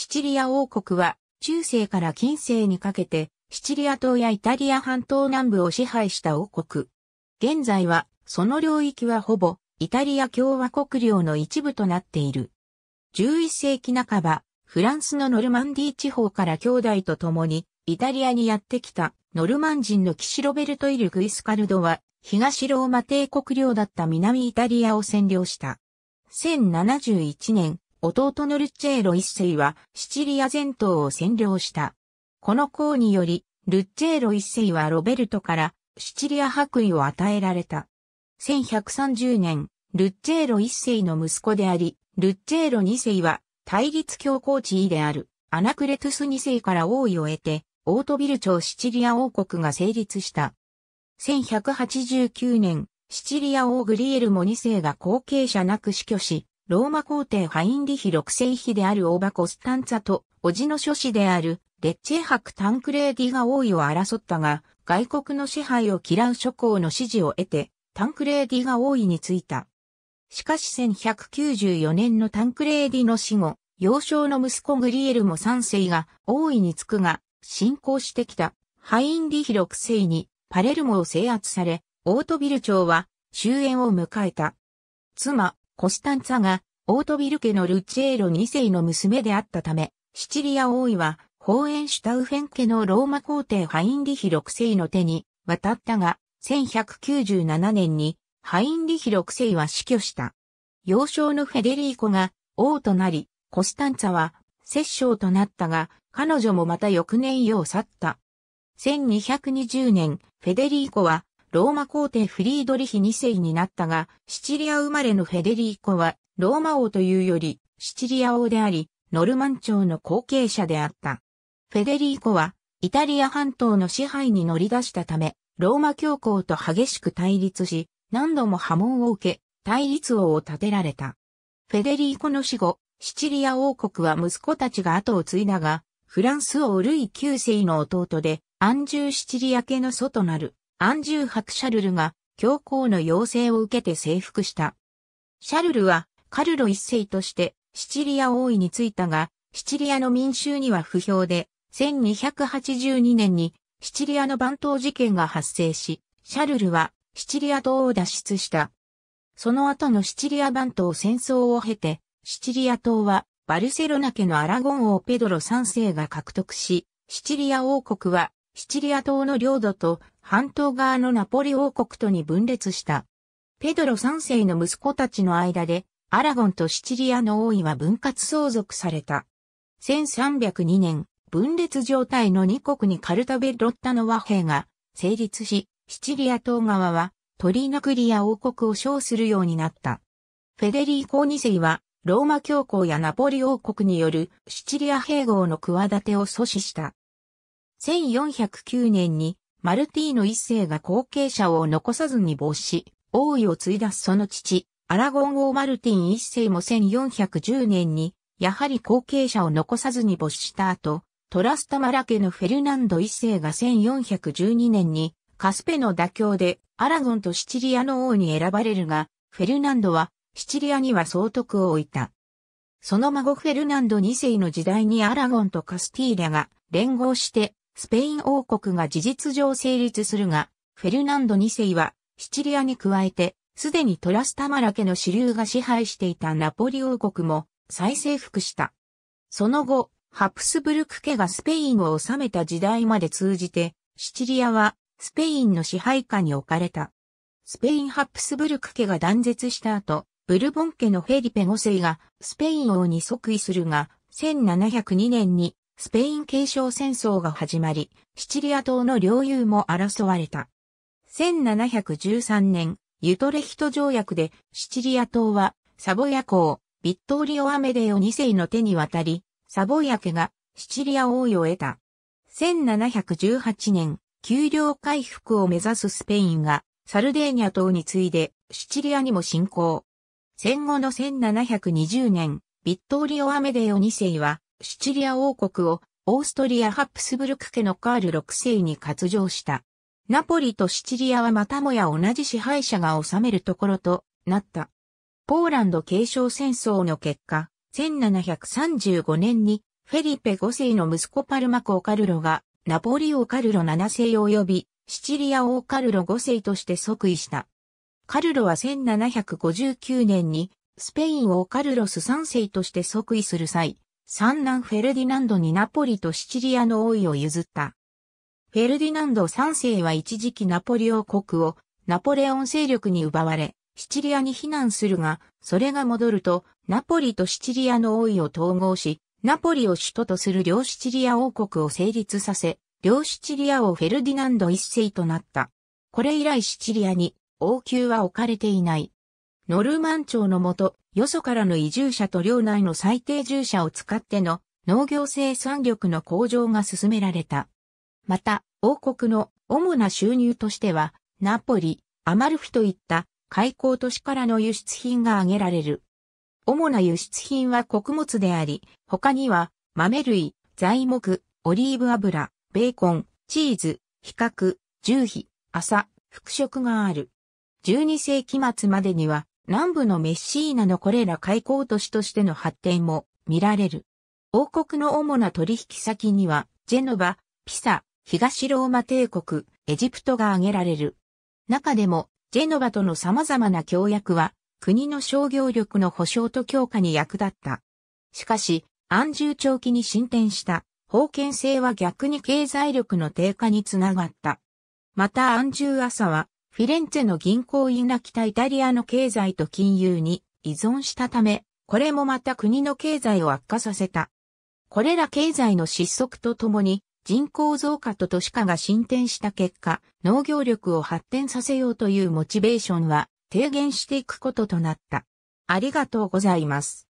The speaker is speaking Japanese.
シチリア王国は、中世から近世にかけて、シチリア島やイタリア半島南部を支配した王国。現在は、その領域はほぼ、イタリア共和国領の一部となっている。11世紀半ば、フランスのノルマンディ地方から兄弟と共に、イタリアにやってきた、ノルマン人の騎士ロベルト・イル・グイスカルドは、東ローマ帝国領だった南イタリアを占領した。1071年、弟のルッチェーロ一世はシチリア全島を占領した。この功により、ルッチェーロ一世はロベルトからシチリア白衣を与えられた。1130年、ルッチェーロ一世の息子であり、ルッチェーロ二世は対立強行地位であるアナクレトゥス二世から王位を得て、オートビル朝シチリア王国が成立した。1189年、シチリア王グリエルモ二世が後継者なく死去し、ローマ皇帝ハインリヒ六世妃であるオーバ・コスタンツァと、叔父の諸子である、レッチェ博タンクレーディが王位を争ったが、外国の支配を嫌う諸侯の支持を得て、タンクレーディが王位についた。しかし1194年のタンクレーディの死後、幼少の息子グリエルも三世が王位につくが、侵攻してきたハインリヒ六世にパレルモを制圧され、オートビル朝は終焉を迎えた。妻、コスタンツァが、オートビル家のルチエーロ2世の娘であったため、シチリア王位は、ホーエンシュタウフェン家のローマ皇帝ハインリヒ6世の手に渡ったが、1197年にハインリヒ6世は死去した。幼少のフェデリーコが王となり、コスタンツァは摂政となったが、彼女もまた翌年世を去った。1220年、フェデリーコはローマ皇帝フリードリヒ2世になったが、シチリア生まれのフェデリーコは、ローマ王というより、シチリア王であり、ノルマン朝の後継者であった。フェデリーコは、イタリア半島の支配に乗り出したため、ローマ教皇と激しく対立し、何度も波紋を受け、対立王を立てられた。フェデリーコの死後、シチリア王国は息子たちが後を継いだが、フランス王ルイ9世の弟で、安住シチリア家の祖となる。アンジューハク・シャルルが教皇の要請を受けて征服した。シャルルはカルロ一世としてシチリア王位に就いたが、シチリアの民衆には不評で、1282年にシチリアの番頭事件が発生し、シャルルはシチリア島を脱出した。その後のシチリア番島戦争を経て、シチリア島はバルセロナ家のアラゴン王ペドロ3世が獲得し、シチリア王国はシチリア島の領土と半島側のナポリ王国とに分裂した。ペドロ3世の息子たちの間で、アラゴンとシチリアの王位は分割相続された。1302年、分裂状態の2国にカルタベロッタの和平が成立し、シチリア島側はトリーナクリア王国を称するようになった。フェデリー公2世は、ローマ教皇やナポリ王国によるシチリア併合の企てを阻止した。1409年にマルティーノ一世が後継者を残さずに没し、王位を継いだその父、アラゴン王マルティン一世も1410年に、やはり後継者を残さずに没した後、トラスタマラ家のフェルナンド一世が1412年に、カスペの妥協でアラゴンとシチリアの王に選ばれるが、フェルナンドはシチリアには総督を置いた。その孫フェルナンド二世の時代にアラゴンとカスティーリャが連合してスペイン王国が事実上成立するが、フェルナンド2世は、シチリアに加えて、すでにトラスタマラ家の主流が支配していたナポリ王国も再征服した。その後、ハプスブルク家がスペインを治めた時代まで通じて、シチリアはスペインの支配下に置かれた。スペインハプスブルク家が断絶した後、ブルボン家のフェリペ5世がスペイン王に即位するが、1702年にスペイン継承戦争が始まり、シチリア島の領有も争われた。1713年、ユトレヒト条約でシチリア島はサボヤ公、ビットーリオ・アメデオ2世の手に渡り、サボヤ家がシチリア王位を得た。1718年、給料回復を目指すスペインがサルデーニャ島に次いでシチリアにも侵攻。戦後の1720年、ビットーリオ・アメデオ2世はシチリア王国をオーストリア・ハプスブルク家のカール6世に割譲した。ナポリとシチリアはまたもや同じ支配者が治めるところとなった。ポーランド継承戦争の結果、1735年にフェリペ5世の息子パルマコ・カルロがナポリ王カルロ7世及びシチリア王カルロ5世として即位した。カルロは1759年にスペイン王カルロス3世として即位する際、三男フェルディナンドにナポリとシチリアの王位を譲った。フェルディナンド三世は一時期ナポリ王国をナポレオン勢力に奪われ、シチリアに避難するが、それが戻ると、ナポリとシチリアの王位を統合し、ナポリを首都とする両シチリア王国を成立させ、両シチリア王フェルディナンド一世となった。これ以来シチリアに王宮は置かれていない。ノルマン町のもと、よそからの移住者と領内の最低住者を使っての農業生産力の向上が進められた。また、王国の主な収入としては、ナポリ、アマルフィといった開港都市からの輸出品が挙げられる。主な輸出品は穀物であり、他には豆類、材木、オリーブ油、ベーコン、チーズ、比較、重皮、麻、服飾がある。12世紀末までには南部のメッシーナのこれら開港都市としての発展も見られる。王国の主な取引先には、ジェノバ、ピサ、東ローマ帝国、エジプトが挙げられる。中でも、ジェノバとの様々な協約は、国の商業力の保障と強化に役立った。しかし、安住長期に進展した、封建制は逆に経済力の低下につながった。また安住朝は、フィレンツェの銀行員来北イタリアの経済と金融に依存したため、これもまた国の経済を悪化させた。これら経済の失速とともに、人口増加と都市化が進展した結果、農業力を発展させようというモチベーションは低減していくこととなった。ありがとうございます。